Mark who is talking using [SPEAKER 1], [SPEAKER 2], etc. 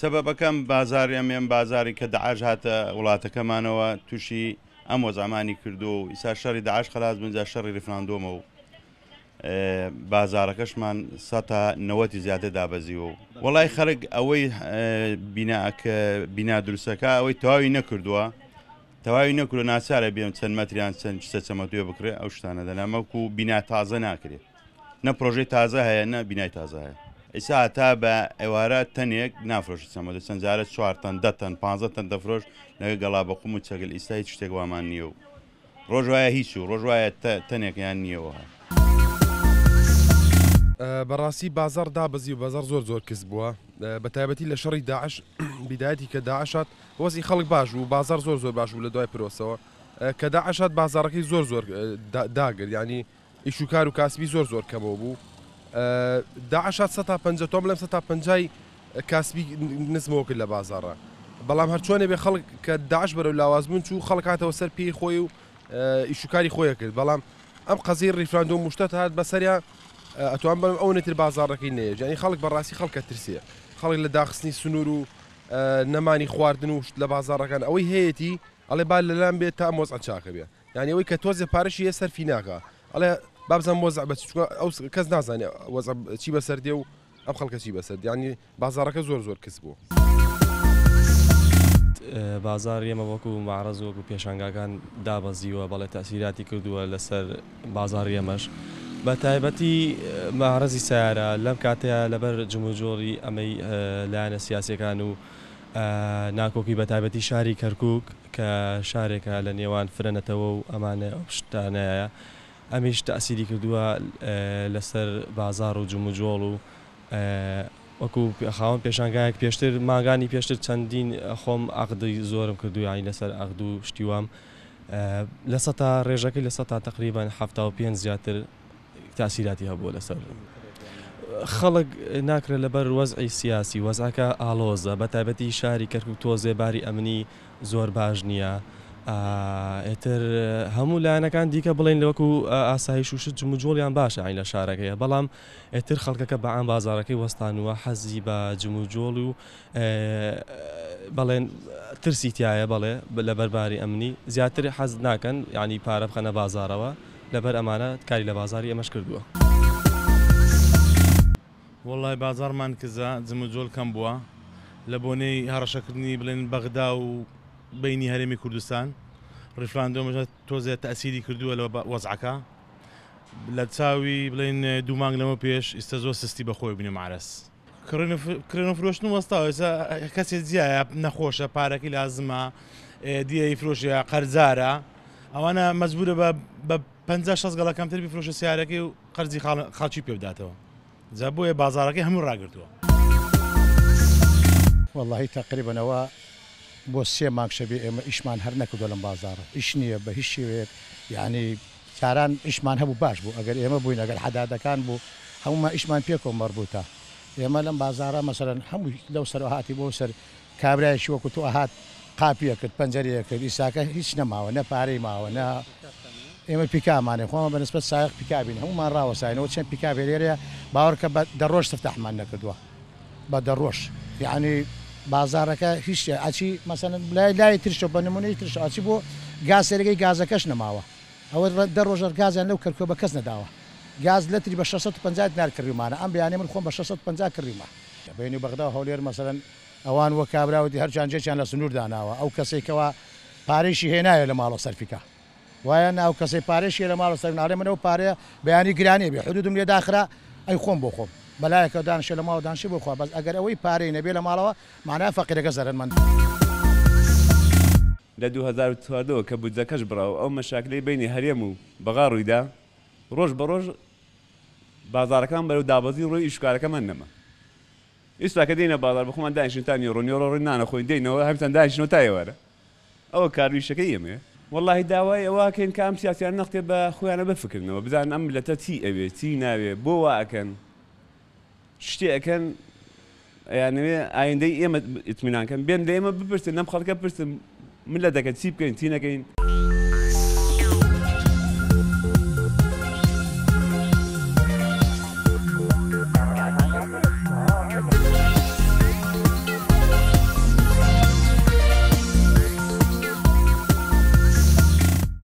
[SPEAKER 1] سەبەکەم بازاری ئەمێم بازاری کە داعاش هاتە وڵاتەکەمانەوە تووشی ئەم وەزامانی کردو و ئیسا شەری داعاش خلاص بنجا شەڕی ریفراندۆمە و بازارەکەشمان سەتا نەوەتی زیاتر دابەزیەوە وڵای خەرک ئەوەی بینا دروستەکە ئەوەی تەواوی نەکردووە تەواوی نەکرو ناسارە بێم چەند مەتریان چەند چە چەمەتوێ بکرێت ئەو شتانە دەنامەکو و بینا تازە ناکرێت نە پرۆژەی تازە هەیە نە بینای تازە هەیە ئیسا تا بە ئێوارە تەنێک نافرۆشت سەمە لە سنجارە چوارتەن دەتەن پ تەن دەفرۆش لەگە گەڵا بەقوم و چەگەل ئیستا هیچ شتێک وامان نییە و ڕۆژواایە هیچ و ڕۆژواایە تەنێکیان نییەوە.
[SPEAKER 2] بەڕاستی بازار دابزی و بازار زۆر زۆر کەس بووە بەتابەتی لە شەڕی داعش بیداەتی کە داعشات وەزی خەڵک باش و بازار زۆر زۆر باش و لە دوای پرۆسەوە کە داعشات بازارەکەی زۆر زۆر داگر ینی ئیشوکار و کاسبی زۆر زۆر کەمەوە بوو داعش تا 5 تۆم لەم تا 5 کاسبی نزمەوە کرد لە بازارڕە بەڵام هەرچۆنێ بێ خەڵک کە داعش بەرەو لاوازبوون چوو خەڵکاتەوە سەر پێی خۆی و ئیشوکاری خۆیە کرد بەڵام ئەم قەزیر ریفراندۆ مشتت هاات بەسەریا ئەتوان بم ئەو نێتر بازارڕەکەی نەیە ینی خەڵک بەڕاستی خەڵکە ترسیە خەڵک لە داخستنی سنوور و نەمانی خواردن و شت لە بازارڕەکان ئەوەی هەیەی ئەڵێ با لەلام بێت تا مۆز ئەچاکە بێ یانی ئەوەی کە تۆزێ پارشی یە سەرفی ناکە ئەڵێ بابزان وەزع بە ئەو کەس نازانێ چی بەسەر دێ و ئەم خەڵکە چی بەسەر دیانی بازارەکە زۆر زۆر کەس بوو.
[SPEAKER 3] بازار ئێمە وەکو مارەز وەکو پێشنگاکان دابەزیوە بەڵێ تاسیراتی کردووە لەسەر بازار ئێمەش بە تایبەتی مارەزی سیارە لەم کاتەیە لەبەر جموجۆری ئەمەی لایەنە سیاسەکان و ناکۆکی بە تایبەتی شاری کەرکک کە شارێکە لە نێوان فرەنەتەوە و ئەمانە شتانەیە. ئەمیش تاسیری کردووە لەسەر بازار و جموجۆڵ و وەکو خاوەن پێشانگایەک پێشتر ماگانی پێشتر چەندین خۆم عقدی زۆرم کردو ینی لەسەر عقد و شتیوام لە سە تا ڕێژەکەی لە سە تا تقریبان هەفتا و پێ زیاتر تاسیراتی هەبوو لەسەر خەڵک ناکرێت لەبەر وەزعی سیاسی وەزعکە ئالۆزە بە تایبەتی شاری کەرک و تۆ زێباری ئەمنی زۆر باش نییە. ئێتر هەموو لایەنەکان دیکە بڵین لەوەکو ئاسایش وشت جموجۆڵیان باشە ئاین لە شارەکەیە بەڵام ئێتر خەڵکەکە بە ئام بازارەکەی وەستانوە حەزی بە جموجۆڵ و بەڵێن ترسیتیایە بەڵێ لە بەرباری ئەمنی زیاتر حەز ناکەن ینی پارە بخەنە بازارەوە لەبەر ئەمانە کاری لە بازاری ئەمەش
[SPEAKER 2] کردووە.
[SPEAKER 4] وڵی بازارمان کزە جموجۆل کەم بووە لە بۆنەی هەڕەشەکردنی بڵێن بەغدا و بینی هەرێمی کوردستان ڕفراندۆمەژە تۆزێت تاسیری کردووە لە وەزعەکە لە چاوی بڵین دوومانگ لەمە پێش ئستا زۆر سستی بەخۆی بنی مارەس کرن فرۆشتن وەستاوەسا کەسێک جیایە نەخۆشە پارەکەی لازمە دیی فرۆشیە قەرزارە ئەوانە مەزبورە بە 50 6 گەڵەکەمتر بفرۆشە سیارەکەی و قەرزی خاچی پێبداتەوە جا بۆیە بازارەکەی هەموو ڕاگرتووە.
[SPEAKER 5] واللهی تقریبنەوە بۆ سێ ماکشەبی ئێمە ئیشمان هەر نەکردو لەم بازارە ئیش نییە بە هیچ شێوەیەک یعنی کاران ئیشمان هەبوو باش بوو ئەگەر ئێمە بووین ئەگەر حەدادەکان بوو هەمومان ئیشمان پێکۆ مەربووتە ئێمە لەم بازارە مەسەرەن هەموو لەو سەر هاتی بۆ سەر کابرایشی وەکو تو ئاهات قاپیە کرد پەنجەرەیە کرد ئیساکە هیچ نەماوە نە پارەی ماوە نە ئێمە پیکامانێ خۆمە بەنسبت سایق پیکابین هەمومان ڕاوەساینەوە چەند پیکابێ لێرە باوەڕکە دەڕۆژ تفتحمان نەکردووە بە دەڕۆژ یعنی بازارەکە هیچ ئەچی مەسەن لای لای ترشە بە نمونەی ترش ئاچی بۆ گازێرەگەی گازەکەش نەماوە ئەوە دە ڕۆژەر گازیان لەو کەرکۆ بە کەس نەداوە گاز لەتری بە 650 نارکردیمانە ئەم بیانێ من خۆم بە 650 کردیمە بینی بەغدا هەولێر مەسەرەن ئەوان وە کابراوتی هەرچانجێکیان لە سنوور داناوە ئەو کەسێکەوە پارێشی هێنایە لە ماڵە سەرفیکە وایە ناو کەسی پارێشی لە ماڵە سەرناڵێ منەوە پارەیە بەیانی گرانی بێ حدودم لێ داخرا ئەی خۆم بۆ خۆم بەلایەکە دانشێ لە ماوە دانشی بخوا بەس ئەگەر ئەوەی پارەی نەبێ لە ماڵەوە مانای فەقیرەکە زەرمەند.
[SPEAKER 6] لە 2004ەوە کە بودجەکەش براوە ئەو مەشاکلەی بینی هەرێم و بەغا ڕوویدا ڕۆژ بە ڕۆژ بازارەکان بەرەو دابەزی ڕۆی ئیشکارەکەمان نەما ئیساکە دێنە بازار بخۆمان داینشتانی ڕۆنیۆڕۆ ڕی نانەخۆی دێنەوە هەمتان داینشنەوە تایەوەرە ئەوە کارویشەکە ئێمێ واللهی داوای ئەوواکەین کام سیاسیان نەختێ بە خۆیانە بفکردنەوە بزان ئەم لەتە چی ئەوێ چی ناوێ بۆ واکەن شتێکەکەن یانوێ ئایندەی ئێمە ئتمینانکەن بێن لە ئێمە بپرسن نەم خەڵکە پرسم من لە دەکە چی بکەین چی نەکەین.